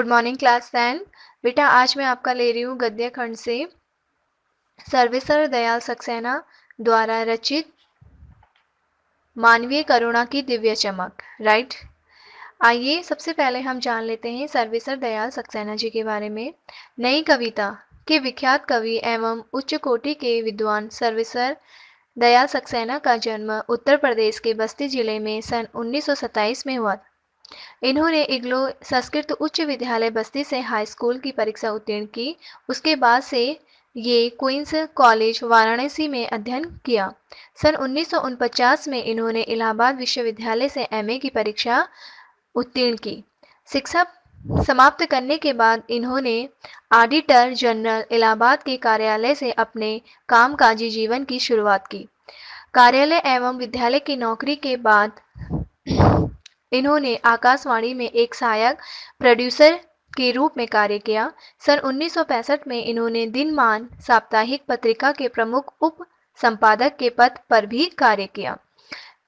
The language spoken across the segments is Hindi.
गुड मॉर्निंग क्लास टेन बेटा आज मैं आपका ले रही हूँ गद्य खंड से सर्वेसर दयाल सक्सेना द्वारा रचित मानवीय करुणा की दिव्य चमक राइट आइए सबसे पहले हम जान लेते हैं सर्वेसर दयाल सक्सेना जी के बारे में नई कविता के विख्यात कवि एवं उच्च कोटि के विद्वान सर्वेसर दयाल सक्सेना का जन्म उत्तर प्रदेश के बस्ती जिले में सन उन्नीस में हुआ इन्होंने इग्लो संस्कृत उच्च विद्यालय बस्ती से हाई स्कूल की परीक्षा उत्तीर्ण की उसके बाद से ये क्वींस कॉलेज वाराणसी में अध्ययन किया सन उन्नीस में इन्होंने इलाहाबाद विश्वविद्यालय से एमए की परीक्षा उत्तीर्ण की शिक्षा समाप्त करने के बाद इन्होंने ऑडिटर जनरल इलाहाबाद के कार्यालय से अपने कामकाजी जीवन की शुरुआत की कार्यालय एवं विद्यालय की नौकरी के बाद इन्होंने आकाशवाणी में एक सहायक प्रोड्यूसर के रूप में कार्य किया सन 1965 में इन्होंने दिनमान साप्ताहिक पत्रिका के प्रमुख उप संपादक के पद पर भी कार्य किया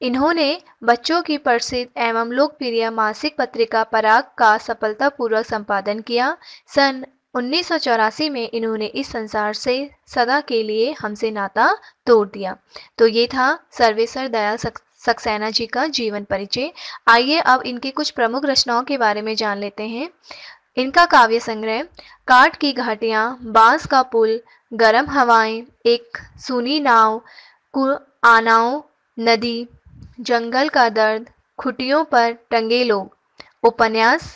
इन्होंने बच्चों की प्रसिद्ध एवं लोकप्रिय मासिक पत्रिका पराग का सफलतापूर्वक संपादन किया सन 1984 में इन्होंने इस संसार से सदा के लिए हमसे नाता तोड़ दिया तो ये था सर्वेसर दयाल सक्सेना जी का जीवन परिचय आइए अब इनकी कुछ प्रमुख रचनाओं के बारे में जान लेते हैं इनका काव्य संग्रह काट की घाटियां बांस का पुल गरम हवाएं एक सुनी नाव आनाओ नदी जंगल का दर्द खुटियों पर टंगे लोग उपन्यास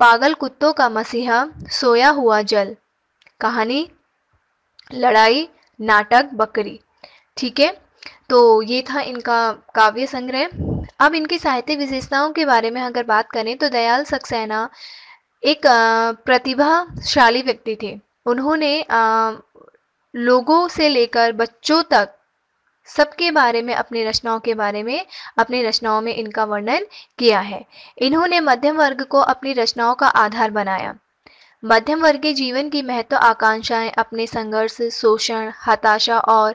पागल कुत्तों का मसीहा सोया हुआ जल कहानी लड़ाई नाटक बकरी ठीक है तो ये था इनका काव्य संग्रह अब इनकी साहित्य विशेषताओं के बारे में अगर बात करें तो दयाल सक्सेना एक प्रतिभाशाली व्यक्ति थे उन्होंने लोगों से लेकर बच्चों तक सबके बारे में अपनी रचनाओं के बारे में अपनी रचनाओं में इनका वर्णन किया है इन्होंने मध्यम वर्ग को अपनी रचनाओं का आधार बनाया मध्यम वर्गीय जीवन की महत्व आकांक्षाएं अपने संघर्ष शोषण हताशा और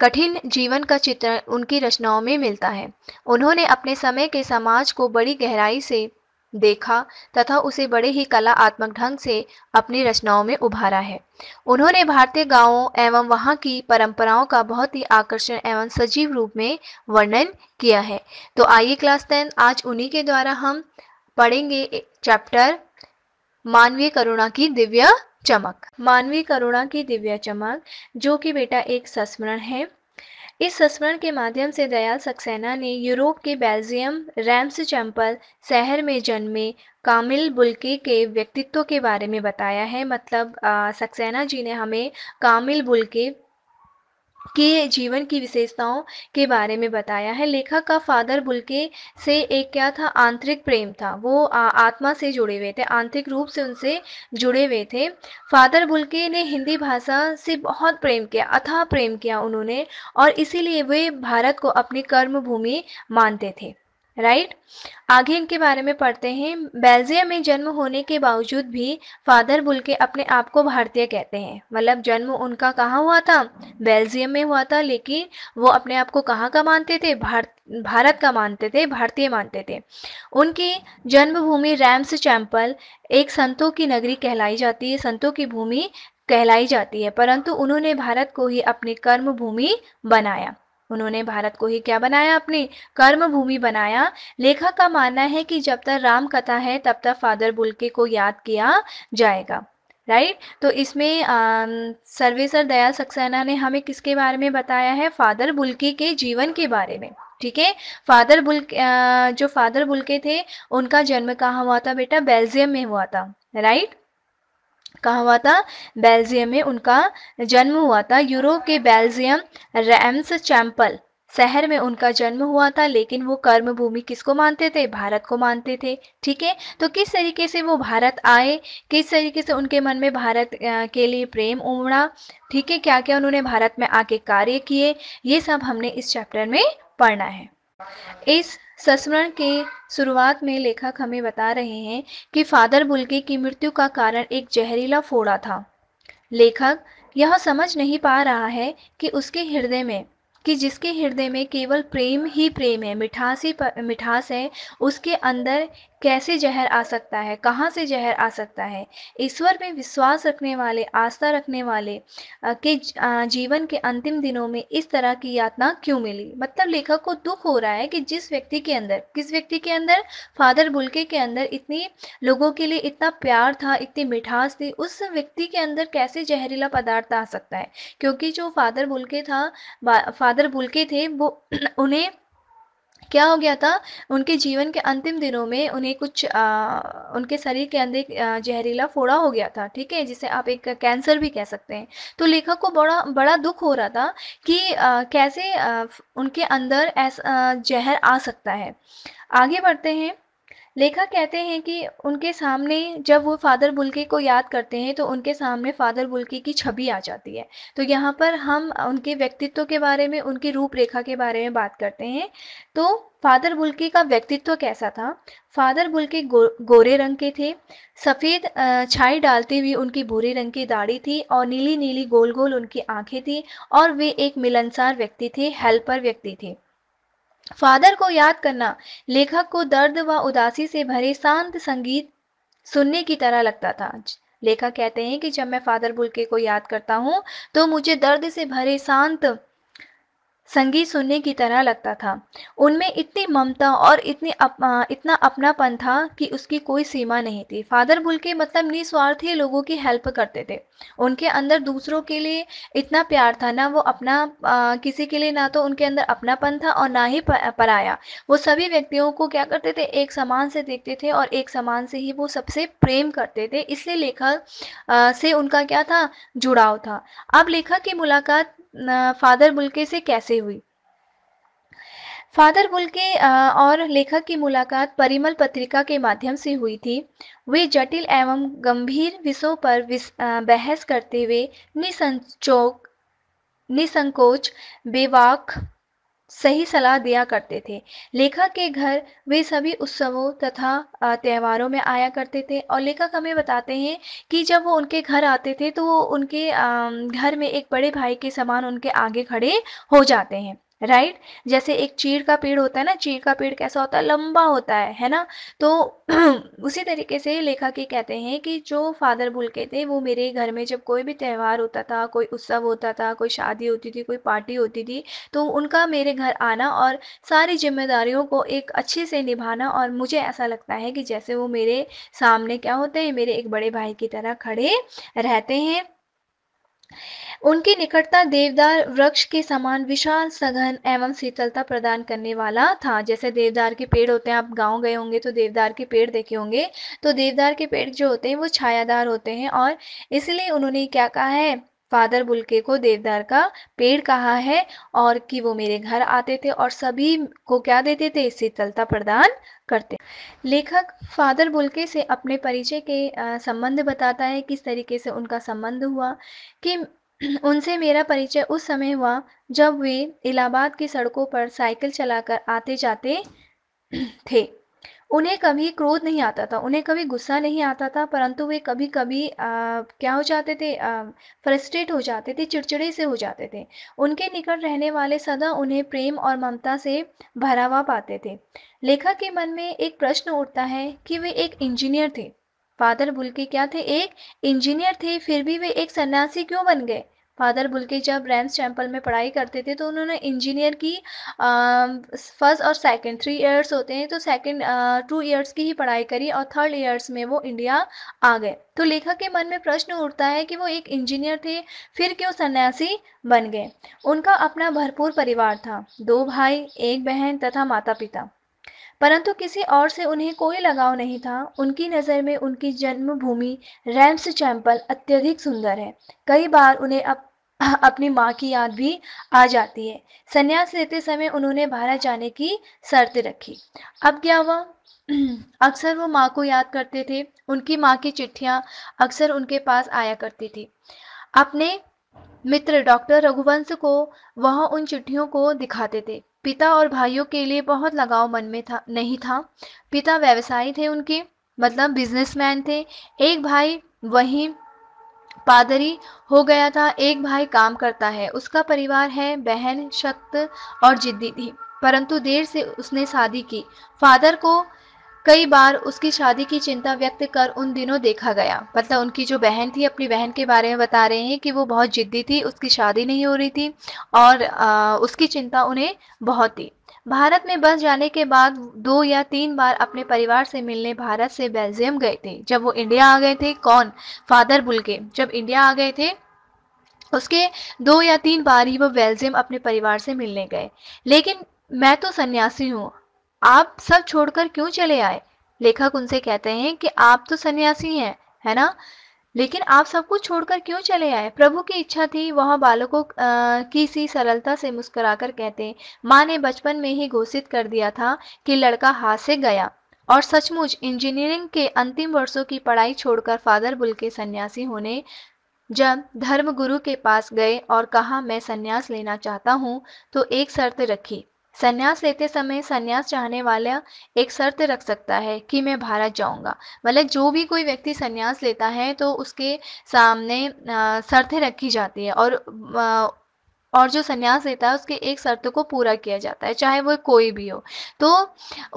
कठिन जीवन का चित्रण उनकी रचनाओं में मिलता है उन्होंने अपने समय के समाज को बड़ी गहराई से देखा तथा उसे बड़े ही कलात्मक ढंग से अपनी रचनाओं में उभारा है उन्होंने भारतीय गांवों एवं वहां की परंपराओं का बहुत ही आकर्षण एवं सजीव रूप में वर्णन किया है तो आइए क्लास टेन आज उन्हीं के द्वारा हम पढ़ेंगे चैप्टर मानवीय करुणा की दिव्य चमक मानवीय करुणा की दिव्य चमक जो कि बेटा एक संस्मरण है इस संस्मरण के माध्यम से दयाल सक्सेना ने यूरोप के बेल्जियम रैम्स चैम्पल शहर में जन्मे कामिल बुल्के के व्यक्तित्व के बारे में बताया है मतलब सक्सेना जी ने हमें कामिल बुल्के के जीवन की विशेषताओं के बारे में बताया है लेखक का फादर बुलके से एक क्या था आंतरिक प्रेम था वो आ, आत्मा से जुड़े हुए थे आंतरिक रूप से उनसे जुड़े हुए थे फादर बुलके ने हिंदी भाषा से बहुत प्रेम किया अथाह प्रेम किया उन्होंने और इसीलिए वे भारत को अपनी कर्म भूमि मानते थे राइट आगे इनके बारे में पढ़ते हैं बेल्जियम में जन्म होने के बावजूद भी फादर बुल के अपने आप को भारतीय कहते हैं मतलब जन्म उनका कहाँ हुआ था बेल्जियम में हुआ था लेकिन वो अपने आप को कहाँ का मानते थे भारत भारत का मानते थे भारतीय मानते थे उनकी जन्मभूमि रैम्स चैम्पल एक संतों की नगरी कहलाई जाती है संतों की भूमि कहलाई जाती है परंतु उन्होंने भारत को ही अपनी कर्म भूमि बनाया उन्होंने भारत को ही क्या बनाया अपने कर्म भूमि बनाया लेखक का मानना है कि जब तक राम कथा है तब तक फादर बुलके को याद किया जाएगा राइट right? तो इसमें सर्वेसर दयाल सक्सेना ने हमें किसके बारे में बताया है फादर बुलके के जीवन के बारे में ठीक है फादर बुल जो फादर बुलके थे उनका जन्म कहाँ हुआ था बेटा बेल्जियम में हुआ था राइट right? कहा हुआ था बेल्जियम में उनका जन्म हुआ था यूरोप के बेल्जियम रैम्स चैम्पल शहर में उनका जन्म हुआ था लेकिन वो कर्म भूमि किसको मानते थे भारत को मानते थे ठीक है तो किस तरीके से वो भारत आए किस तरीके से उनके मन में भारत के लिए प्रेम उमड़ा ठीक है क्या क्या उन्होंने भारत में आके कार्य किए ये सब हमने इस चैप्टर में पढ़ना है इस संस्मरण के शुरुआत में लेखक हमें बता रहे हैं कि फादर बुलके की मृत्यु का कारण एक जहरीला फोड़ा था लेखक यह समझ नहीं पा रहा है कि उसके हृदय में कि जिसके हृदय में केवल प्रेम ही प्रेम है मिठास ही मिठास है उसके अंदर कैसे जहर आ सकता है कहाँ से जहर आ सकता है ईश्वर में विश्वास रखने वाले आस्था रखने वाले के जीवन के अंतिम दिनों में इस तरह की यातना क्यों मिली मतलब लेखक को दुख हो रहा है कि जिस व्यक्ति के अंदर किस व्यक्ति के अंदर फादर बुलके के अंदर इतनी लोगों के लिए इतना प्यार था इतनी मिठास थी उस व्यक्ति के अंदर कैसे जहरीला पदार्थ आ सकता है क्योंकि जो फादर बुलके था फादर बुलके थे वो उन्हें क्या हो गया था उनके जीवन के अंतिम दिनों में उन्हें कुछ आ, उनके शरीर के अंदर जहरीला फोड़ा हो गया था ठीक है जिसे आप एक कैंसर भी कह सकते हैं तो लेखक को बड़ा बड़ा दुख हो रहा था कि आ, कैसे आ, उनके अंदर ऐसा जहर आ सकता है आगे बढ़ते हैं लेखक कहते हैं कि उनके सामने जब वो फादर बुल्के को याद करते हैं तो उनके सामने फादर बुल्की की छवि आ जाती है तो यहाँ पर हम उनके व्यक्तित्व के बारे में उनकी रूपरेखा के बारे में बात करते हैं तो फादर बुल्के का व्यक्तित्व कैसा था फादर बुल्के गो, गोरे रंग के थे सफ़ेद छाई डालते हुई उनकी भूरे रंग की दाढ़ी थी और नीली नीली गोल गोल उनकी आंखें थी और वे एक मिलनसार व्यक्ति थे हेल्पर व्यक्ति थे फादर को याद करना लेखक को दर्द व उदासी से भरे शांत संगीत सुनने की तरह लगता था लेखक कहते हैं कि जब मैं फादर बुलके को याद करता हूँ तो मुझे दर्द से भरे शांत संगीत सुनने की तरह लगता था उनमें इतनी ममता और इतनी अप, इतना अपनापन था कि उसकी कोई सीमा नहीं थी फादर बुल के मतलब निस्वार्थी लोगों की हेल्प करते थे उनके अंदर दूसरों के लिए इतना प्यार था ना वो अपना आ, किसी के लिए ना तो उनके अंदर अपनापन था और ना ही पराया वो सभी व्यक्तियों को क्या करते थे एक समान से देखते थे और एक समान से ही वो सबसे प्रेम करते थे इसलिए लेखक से उनका क्या था जुड़ाव था अब लेखक की मुलाकात फादर बुल्के से कैसे हुई फादर बुल्के और लेखक की मुलाकात परिमल पत्रिका के माध्यम से हुई थी वे जटिल एवं गंभीर विषयों पर बहस करते हुए निसंचोक निसंकोच बेवाक सही सलाह दिया करते थे लेखक के घर वे सभी उत्सवों तथा त्योहारों में आया करते थे और लेखक हमें बताते हैं कि जब वो उनके घर आते थे तो वो उनके घर में एक बड़े भाई के समान उनके आगे खड़े हो जाते हैं राइट right? जैसे एक चीड़ का पेड़ होता है ना चीड़ का पेड़ कैसा होता है लंबा होता है है ना तो उसी तरीके से लेखक ये कहते हैं कि जो फादर के थे वो मेरे घर में जब कोई भी त्यौहार होता था कोई उत्सव होता था कोई शादी होती थी कोई पार्टी होती थी तो उनका मेरे घर आना और सारी जिम्मेदारियों को एक अच्छे से निभाना और मुझे ऐसा लगता है कि जैसे वो मेरे सामने क्या होते हैं मेरे एक बड़े भाई की तरह खड़े रहते हैं उनकी निकटता देवदार वृक्ष के समान विशाल सघन एवं शीतलता प्रदान करने वाला था जैसे देवदार के पेड़ होते हैं आप गांव गए होंगे तो देवदार के पेड़ देखे होंगे तो देवदार के पेड़ जो होते हैं वो छायादार होते हैं और इसलिए उन्होंने क्या कहा है फादर बुलके को देवदार का पेड़ कहा है और कि वो मेरे घर आते थे और सभी को क्या देते थे शीतलता प्रदान करते लेखक फादर बुलके से अपने परिचय के संबंध बताता है किस तरीके से उनका संबंध हुआ कि उनसे मेरा परिचय उस समय हुआ जब वे इलाहाबाद की सड़कों पर साइकिल चलाकर आते जाते थे उन्हें कभी क्रोध नहीं आता था उन्हें कभी गुस्सा नहीं आता था परंतु वे कभी कभी आ, क्या हो जाते थे फ्रस्ट्रेट हो जाते थे चिड़चिड़े से हो जाते थे उनके निकट रहने वाले सदा उन्हें प्रेम और ममता से भरा हुआ पाते थे लेखक के मन में एक प्रश्न उठता है कि वे एक इंजीनियर थे फादर के क्या थे एक इंजीनियर थे फिर भी वे एक सन्यासी क्यों बन गए फादर बुलके जब रैम्स टेम्पल में पढ़ाई करते थे तो उन्होंने इंजीनियर की फर्स्ट और सेकंड थ्री ईयर्स होते हैं तो सेकंड टू ईयर्स की ही पढ़ाई करी और थर्ड ईयर्स में वो इंडिया आ गए तो लेखक के मन में प्रश्न उठता है कि वो एक इंजीनियर थे फिर क्यों सन्यासी बन गए उनका अपना भरपूर परिवार था दो भाई एक बहन तथा माता पिता परंतु किसी और से उन्हें कोई लगाव नहीं था उनकी नज़र में उनकी जन्मभूमि रैम्स चैम्पल अत्यधिक सुंदर है कई बार उन्हें अब अपनी माँ की याद भी आ जाती है संन्यास लेते समय उन्होंने भारत जाने की शर्त रखी अब क्या हुआ अक्सर वो माँ को याद करते थे उनकी माँ की चिट्ठियाँ अक्सर उनके पास आया करती थी अपने मित्र डॉक्टर रघुवंश को वह उन चिट्ठियों को दिखाते थे पिता और भाइयों के लिए बहुत लगाव मन में था नहीं था पिता व्यवसायी थे उनके मतलब बिजनेसमैन थे एक भाई वहीं पादरी हो गया था एक भाई काम करता है उसका परिवार है बहन शक्त और जिद्दी थी परंतु देर से उसने शादी की फादर को कई बार उसकी शादी की चिंता व्यक्त कर उन दिनों देखा गया मतलब उनकी जो बहन थी अपनी बहन के बारे में बता रहे हैं कि वो बहुत जिद्दी थी उसकी शादी नहीं हो रही थी और आ, उसकी चिंता उन्हें बहुत थी भारत में बस जाने के बाद दो या तीन बार अपने परिवार से मिलने भारत से बेल्जियम गए थे जब वो इंडिया आ गए थे कौन फादर बुलके जब इंडिया आ गए थे उसके दो या तीन बार ही वो बेल्जियम अपने परिवार से मिलने गए लेकिन मैं तो सन्यासी हूँ आप सब छोड़कर क्यों चले आए लेखक उनसे कहते हैं कि आप तो सन्यासी हैं है ना लेकिन आप सबको छोड़कर क्यों चले आए प्रभु की इच्छा थी वह बालकों की सी सरलता से मुस्कुराकर कहते माँ ने बचपन में ही घोषित कर दिया था कि लड़का हाथ से गया और सचमुच इंजीनियरिंग के अंतिम वर्षों की पढ़ाई छोड़कर फादर बुल के सन्यासी होने जब धर्मगुरु के पास गए और कहा मैं सन्यास लेना चाहता हूँ तो एक शर्त रखी संन्यास लेते समय संन्यास चाहने वाला एक शर्त रख सकता है कि मैं भारत जाऊंगा मतलब जो भी कोई व्यक्ति संन्यास लेता है तो उसके सामने शर्तें रखी जाती है और और जो सन्यास लेता है उसके एक शर्त को पूरा किया जाता है चाहे वो कोई भी हो तो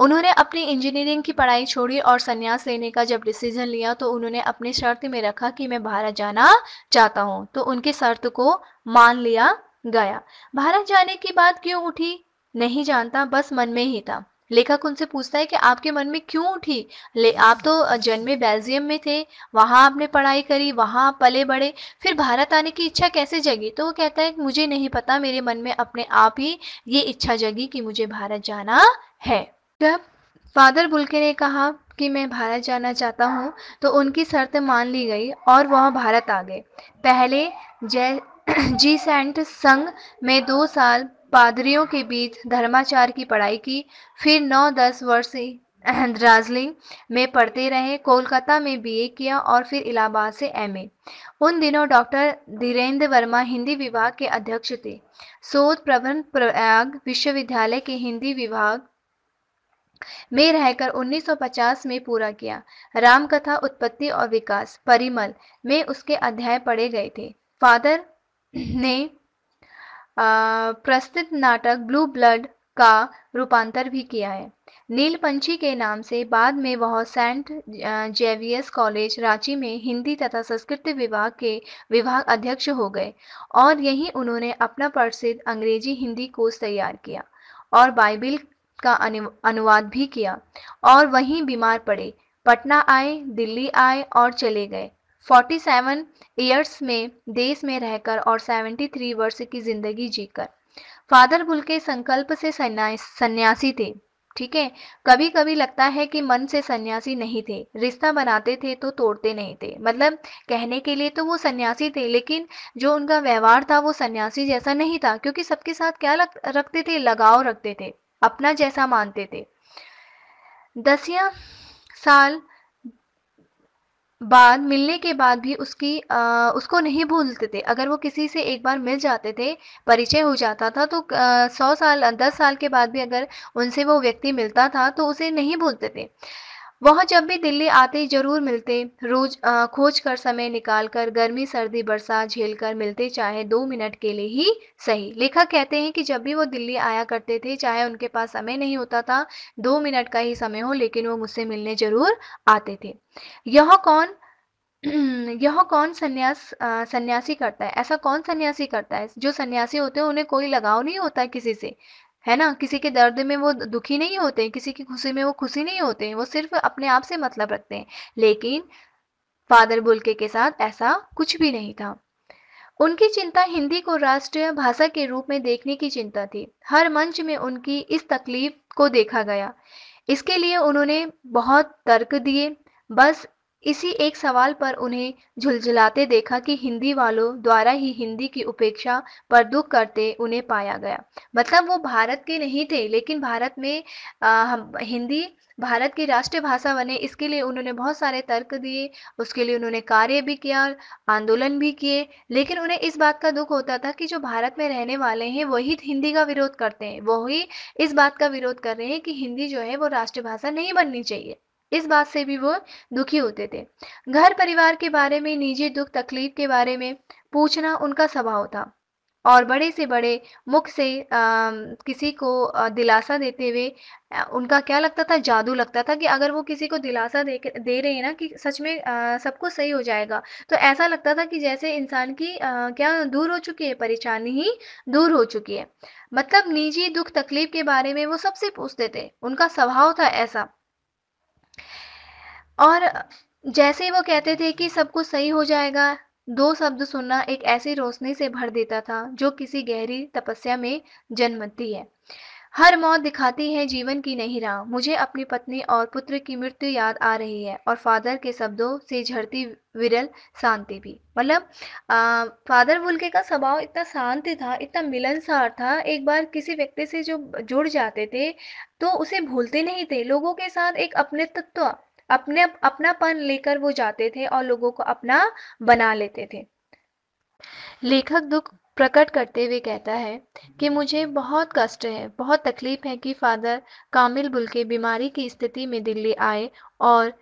उन्होंने अपनी इंजीनियरिंग की पढ़ाई छोड़ी और सन्यास लेने का जब डिसीजन लिया तो उन्होंने अपनी शर्त में रखा कि मैं भारत जाना चाहता हूँ तो उनकी शर्त को मान लिया गया भारत जाने की बात क्यों उठी नहीं जानता बस मन में ही था लेखक उनसे पूछता है कि आपके मन में क्यों उठी ले आप तो जन्मे बेल्जियम में थे वहां आपने पढ़ाई करी वहां आप पले बढ़े फिर भारत आने की इच्छा कैसे जगी तो वो कहता है मुझे नहीं पता मेरे मन में अपने आप ही ये इच्छा जगी कि मुझे भारत जाना है जब फादर बुलके ने कहा कि मैं भारत जाना चाहता हूँ तो उनकी शर्त मान ली गई और वह भारत आ गए पहले जय जी सेंट संघ में दो साल पादरियों के बीच धर्माचार की पढ़ाई की फिर नौ दस वर्ष दार्जिलिंग में पढ़ते रहे कोलकाता में बीए किया और फिर इलाहाबाद से एमए। उन दिनों डॉक्टर धीरेन्द्र वर्मा हिंदी विभाग के अध्यक्ष थे शोध प्रबंध प्रयाग विश्वविद्यालय के हिंदी विभाग में रहकर 1950 में पूरा किया रामकथा उत्पत्ति और विकास परिमल में उसके अध्याय पढ़े गए थे फादर ने प्रस्तुत नाटक ब्लू ब्लड का रूपांतर भी किया है नीलपंछी के नाम से बाद में वह सेंट जेवियस कॉलेज रांची में हिंदी तथा संस्कृत विभाग के विभाग अध्यक्ष हो गए और यहीं उन्होंने अपना प्रसिद्ध अंग्रेजी हिंदी कोर्स तैयार किया और बाइबिल का अनुवाद भी किया और वहीं बीमार पड़े पटना आए दिल्ली आए और चले गए 47 ईयर्स में देश में रहकर और 73 वर्ष की जिंदगी जीकर फादर बुल के संकल्प से सन्यासी थे ठीक है कभी कभी लगता है कि मन से सन्यासी नहीं थे रिश्ता बनाते थे तो तोड़ते नहीं थे मतलब कहने के लिए तो वो सन्यासी थे लेकिन जो उनका व्यवहार था वो सन्यासी जैसा नहीं था क्योंकि सबके साथ क्या लग, रखते थे लगाव रखते थे अपना जैसा मानते थे दसिया साल बाद मिलने के बाद भी उसकी आ, उसको नहीं भूलते थे अगर वो किसी से एक बार मिल जाते थे परिचय हो जाता था तो सौ साल दस साल के बाद भी अगर उनसे वो व्यक्ति मिलता था तो उसे नहीं भूलते थे वह जब भी दिल्ली आते जरूर मिलते रोज खोज कर समय निकाल कर गर्मी सर्दी बरसात झेल कर मिलते चाहे दो मिनट के लिए ही सही लेखक कहते हैं कि जब भी वो दिल्ली आया करते थे चाहे उनके पास समय नहीं होता था दो मिनट का ही समय हो लेकिन वो मुझसे मिलने जरूर आते थे यह कौन यह कौन सन्यास सन्यासी करता है ऐसा कौन सन्यासी करता है जो सन्यासी होते हैं उन्हें कोई लगाव नहीं होता किसी से है ना किसी के दर्द में वो दुखी नहीं होते किसी की खुशी में वो खुशी नहीं होते वो सिर्फ अपने आप से मतलब रखते हैं लेकिन फादर बुलके के साथ ऐसा कुछ भी नहीं था उनकी चिंता हिंदी को राष्ट्रीय भाषा के रूप में देखने की चिंता थी हर मंच में उनकी इस तकलीफ को देखा गया इसके लिए उन्होंने बहुत तर्क दिए बस इसी एक सवाल पर उन्हें झुलझुलाते देखा कि हिंदी वालों द्वारा ही हिंदी की उपेक्षा पर दुख करते उन्हें पाया गया मतलब वो भारत के नहीं थे लेकिन भारत में आ, हिंदी भारत की राष्ट्रीय भाषा बने इसके लिए उन्होंने बहुत सारे तर्क दिए उसके लिए उन्होंने कार्य भी किया आंदोलन भी किए लेकिन उन्हें इस बात का दुख होता था कि जो भारत में रहने वाले हैं वही हिंदी का विरोध करते हैं वही इस बात का विरोध कर रहे हैं कि हिंदी जो है वो राष्ट्रीय भाषा नहीं बननी चाहिए इस बात से भी वो दुखी होते थे घर परिवार के बारे में निजी दुख तकलीफ के बारे में पूछना उनका स्वभाव था और बड़े से बड़े मुख से आ, किसी को दिलासा देते हुए उनका क्या लगता था जादू लगता था कि अगर वो किसी को दिलासा दे दे रहे हैं ना कि सच में आ, सब कुछ सही हो जाएगा तो ऐसा लगता था कि जैसे इंसान की आ, क्या दूर हो चुकी है परेशानी ही दूर हो चुकी है मतलब निजी दुख तकलीफ के बारे में वो सबसे पूछते थे उनका स्वभाव था ऐसा और जैसे ही वो कहते थे कि सब कुछ सही हो जाएगा दो शब्द सुनना एक ऐसी रोशनी से भर देता था जो किसी गहरी तपस्या में जन्मती है हर मौत दिखाती है जीवन की नहीं राह मुझे अपनी पत्नी और पुत्र की मृत्यु याद आ रही है और फादर के शब्दों से झड़ती विरल शांति भी मतलब फादर वुल्के का स्वभाव इतना शांत था इतना मिलनसार था एक बार किसी व्यक्ति से जो जुड़ जाते थे तो उसे भूलते नहीं थे लोगों के साथ एक अपने तत्व अपने अपनापन लेकर वो जाते थे और लोगों को अपना बना लेते थे लेखक दुख प्रकट करते हुए कहता है कि मुझे बहुत कष्ट है बहुत तकलीफ़ है कि फ़ादर कामिल बुल के बीमारी की स्थिति में दिल्ली आए और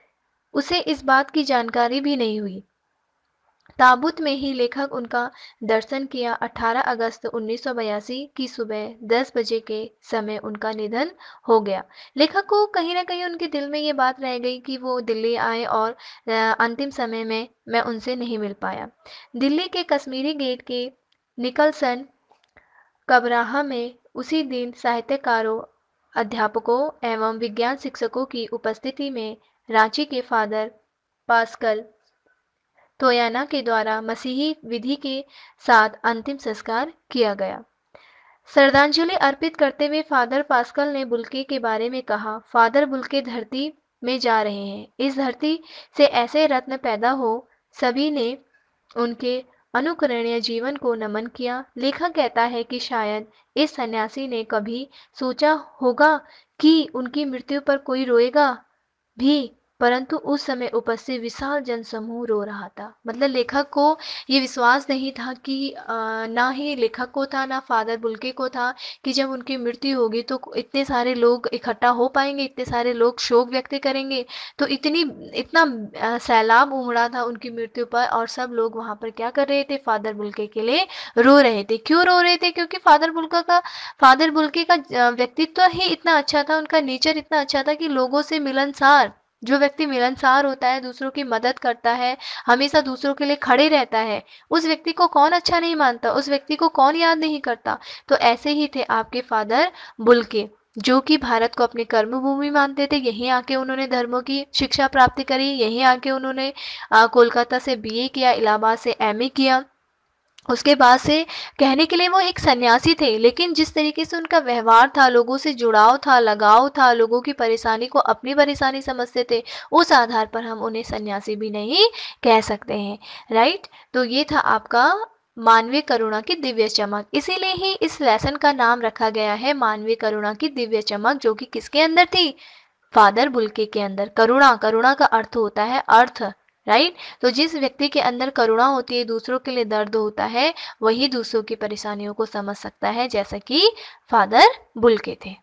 उसे इस बात की जानकारी भी नहीं हुई ताबूत में ही लेखक उनका दर्शन किया 18 अगस्त 1982 की सुबह 10 बजे के समय उनका निधन हो गया लेखक को कहीं ना कहीं उनके दिल में ये बात रह गई कि वो दिल्ली आए और अंतिम समय में मैं उनसे नहीं मिल पाया दिल्ली के कश्मीरी गेट के निकलसन कबराहा में उसी दिन साहित्यकारों अध्यापकों एवं विज्ञान शिक्षकों की उपस्थिति में रांची के फादर पास्कल तोयाना के द्वारा मसीही विधि के साथ अंतिम संस्कार किया गया श्रद्धांजलि अर्पित करते हुए फादर पास्कल ने बुलके के बारे में कहा फादर बुलके धरती में जा रहे हैं इस धरती से ऐसे रत्न पैदा हो सभी ने उनके अनुकरणीय जीवन को नमन किया लेखक कहता है कि शायद इस सन्यासी ने कभी सोचा होगा कि उनकी मृत्यु पर कोई रोएगा भी परंतु उस समय उपस्थित विशाल जनसमूह रो रहा था मतलब लेखक को ये विश्वास नहीं था कि ना ही लेखक को था ना फादर बुल्के को था कि जब उनकी मृत्यु होगी तो इतने सारे लोग इकट्ठा हो पाएंगे इतने सारे लोग शोक व्यक्त करेंगे तो इतनी इतना सैलाब उमड़ा था उनकी मृत्यु पर और सब लोग वहाँ पर क्या कर रहे थे फादर बुल्के के लिए रो रहे थे क्यों रो रहे थे क्योंकि फादर बुल्का का फादर बुल्के का व्यक्तित्व ही इतना अच्छा था उनका नेचर इतना अच्छा था कि लोगों से मिलनसार जो व्यक्ति मिलनसार होता है दूसरों की मदद करता है हमेशा दूसरों के लिए खड़े रहता है उस व्यक्ति को कौन अच्छा नहीं मानता उस व्यक्ति को कौन याद नहीं करता तो ऐसे ही थे आपके फादर बुलके जो कि भारत को अपनी कर्मभूमि मानते थे यहीं आके उन्होंने धर्मों की शिक्षा प्राप्त करी यहीं आके उन्होंने कोलकाता से बीए किया इलाहाबाद से एमए किया उसके बाद से कहने के लिए वो एक सन्यासी थे लेकिन जिस तरीके से उनका व्यवहार था लोगों से जुड़ाव था लगाव था लोगों की परेशानी को अपनी परेशानी समझते थे उस आधार पर हम उन्हें सन्यासी भी नहीं कह सकते हैं राइट तो ये था आपका मानवीय करुणा की दिव्य चमक इसीलिए ही इस लेसन का नाम रखा गया है मानवीय करुणा की दिव्य चमक जो कि किसके अंदर थी फादर बुलके के अंदर करुणा करुणा का अर्थ होता है अर्थ राइट तो जिस व्यक्ति के अंदर करुणा होती है दूसरों के लिए दर्द होता है वही दूसरों की परेशानियों को समझ सकता है जैसा कि फादर बुल के थे